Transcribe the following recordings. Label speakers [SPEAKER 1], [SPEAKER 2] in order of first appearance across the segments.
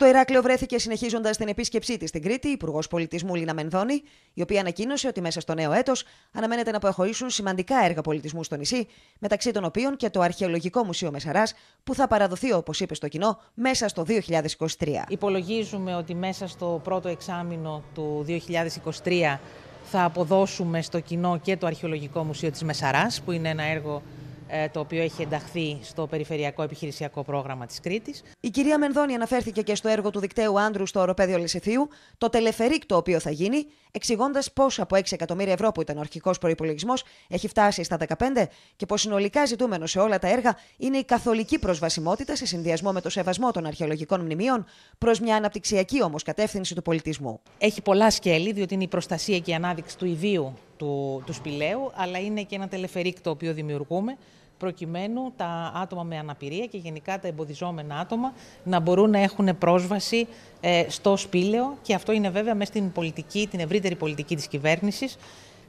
[SPEAKER 1] Στο Ηράκλειο βρέθηκε συνεχίζοντας την επίσκεψή της στην Κρήτη η Υπουργός Πολιτισμού Λίνα Μενδώνη, η οποία ανακοίνωσε ότι μέσα στο νέο έτος αναμένεται να προχωρήσουν σημαντικά έργα πολιτισμού στο νησί, μεταξύ των οποίων και το Αρχαιολογικό Μουσείο Μεσαράς, που θα παραδοθεί, όπως είπε στο κοινό, μέσα στο 2023.
[SPEAKER 2] Υπολογίζουμε ότι μέσα στο πρώτο εξάμεινο του 2023 θα αποδώσουμε στο κοινό και το Αρχαιολογικό Μουσείο της Μεσαράς, που είναι ένα έργο ε, το οποίο έχει ενταχθεί στο περιφερειακό επιχειρησιακό πρόγραμμα της Κρήτης.
[SPEAKER 1] Η κυρία Μενδώνη αναφέρθηκε και στο έργο του δικταίου Άντρου στο οροπέδιο Λυσιθίου, το τελεφερίκ το οποίο θα γίνει, εξηγώντας πώς από 6 εκατομμύρια ευρώ που ήταν ο αρχικός προπολογισμό έχει φτάσει στα 15 και πως συνολικά ζητούμενο σε όλα τα έργα είναι η καθολική προσβασιμότητα σε συνδυασμό με το σεβασμό των αρχαιολογικών μνημείων
[SPEAKER 2] προς μια αναπτυξιακή όμως κατεύθυνση του πολιτισμού. Έχει πολλά σκέλη, διότι είναι η προστασία και η ανάδειξη του ιδίου του, του σπηλαίου, αλλά είναι και ένα τελεφερίκ το οποίο δημιουργούμε προκειμένου τα άτομα με αναπηρία και γενικά τα εμποδιζόμενα άτομα να μπορούν να έχουν πρόσβαση ε, στο σπήλαιο και αυτό είναι βέβαια μέσα στην πολιτική, την ευρύτερη πολιτική της κυβέρνησης.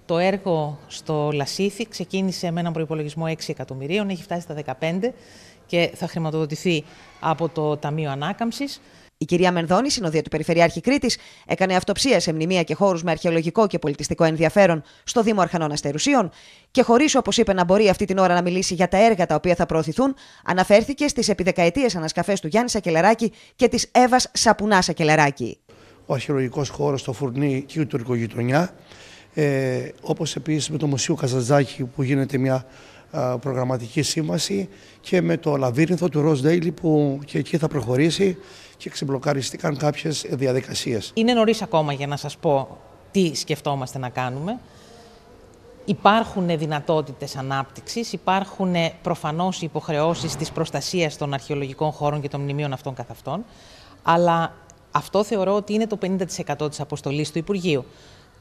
[SPEAKER 2] Το έργο στο Λασίθι ξεκίνησε με έναν προϋπολογισμό 6 εκατομμυρίων, έχει φτάσει στα 15 και θα χρηματοδοτηθεί από το Ταμείο Ανάκαμψης. Η κυρία Μενδώνη, συνοδεία του Περιφερειάρχη Κρήτης, έκανε αυτοψία σε μνημεία και χώρους με αρχαιολογικό και
[SPEAKER 1] πολιτιστικό ενδιαφέρον στο Δήμο Αρχανών Αστερουσίων και χωρίς, όπως είπε, να μπορεί αυτή την ώρα να μιλήσει για τα έργα τα οποία θα προωθηθούν, αναφέρθηκε στις επιδεκαετίες ανασκαφές του Γιάννη Σακελαράκη και της Εύας Σαπουνά Σακελαράκη. Ο αρχαιολογικός χώρος στο Φουρνί και η τουρκογειτονιά, ε, όπως επίσης με το Μουσείο Καζατζάκη που γίνεται μια προγραμματική σύμβαση και με το λαβύρινθο του Ροζ Ντέιλι που και εκεί θα προχωρήσει και ξεμπλοκαριστήκαν κάποιες διαδικασίες.
[SPEAKER 2] Είναι νωρίς ακόμα για να σας πω τι σκεφτόμαστε να κάνουμε. Υπάρχουν δυνατότητες ανάπτυξης, υπάρχουν προφανώς υποχρεώσεις της προστασίας των αρχαιολογικών χώρων και των μνημείων αυτών καθ' αυτών, αλλά αυτό θεωρώ ότι είναι το 50% της αποστολής του Υπουργείου.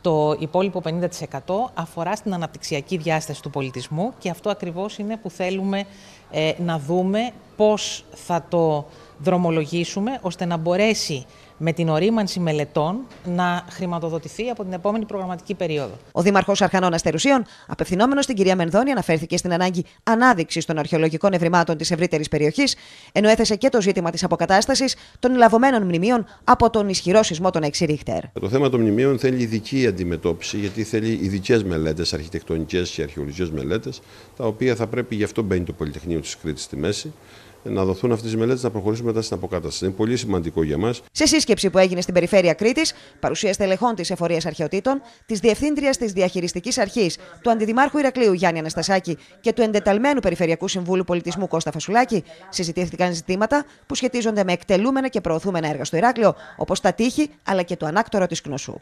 [SPEAKER 2] Το υπόλοιπο 50% αφορά στην αναπτυξιακή διάσταση του πολιτισμού και αυτό ακριβώς είναι που θέλουμε ε, να δούμε πώς θα το δρομολογήσουμε ώστε να μπορέσει με την ορίμανση μελετών να χρηματοδοτηθεί από την επόμενη προγραμματική περίοδο. Ο Δήμαρχος Αρχανών Αστερουσίων, απευθυνόμενος στην κυρία Μενδώνη, αναφέρθηκε στην ανάγκη ανάδειξης
[SPEAKER 1] των αρχαιολογικών ευρημάτων της ευρύτερης περιοχής, ενώ έθεσε και το ζήτημα της αποκατάστασης των λαβωμένων μνημείων από τον ισχυρό σεισμό των 6 ε, Το θέμα των μνημείων θέλει ειδική αντιμετώπιση, γιατί θέλει ειδικές μελέτες, αρχιτεκτονικές και αρχαιολογικές μελέτες, τα οποία θα πρέπει, γι' αυτό μπαίνει το Πολυτεχνείο της Κρήτης στη μέση, να δοθούν αυτές τι μελέτες να προχωρήσουμε μετά στην αποκατάσταση. Είναι πολύ σημαντικό για μας. Σε σύσκεψη που έγινε στην περιφέρεια Κρήτης, παρουσία στελεχών της Εφορίας Αρχαιοτήτων, της Διευθύντριας της Διαχειριστικής Αρχής, του Αντιδημάρχου Ηρακλείου Γιάννη Αναστασάκη και του Εντεταλμένου Περιφερειακού Συμβούλου Πολιτισμού Κώστα Φασουλάκη, συζητήθηκαν ζητήματα που σχετίζονται με εκτελούμενα και προωθούμενα έργα στο Ηράκλειο, όπως τα τείχη αλλά και το ανάκτορο της Κνωσού.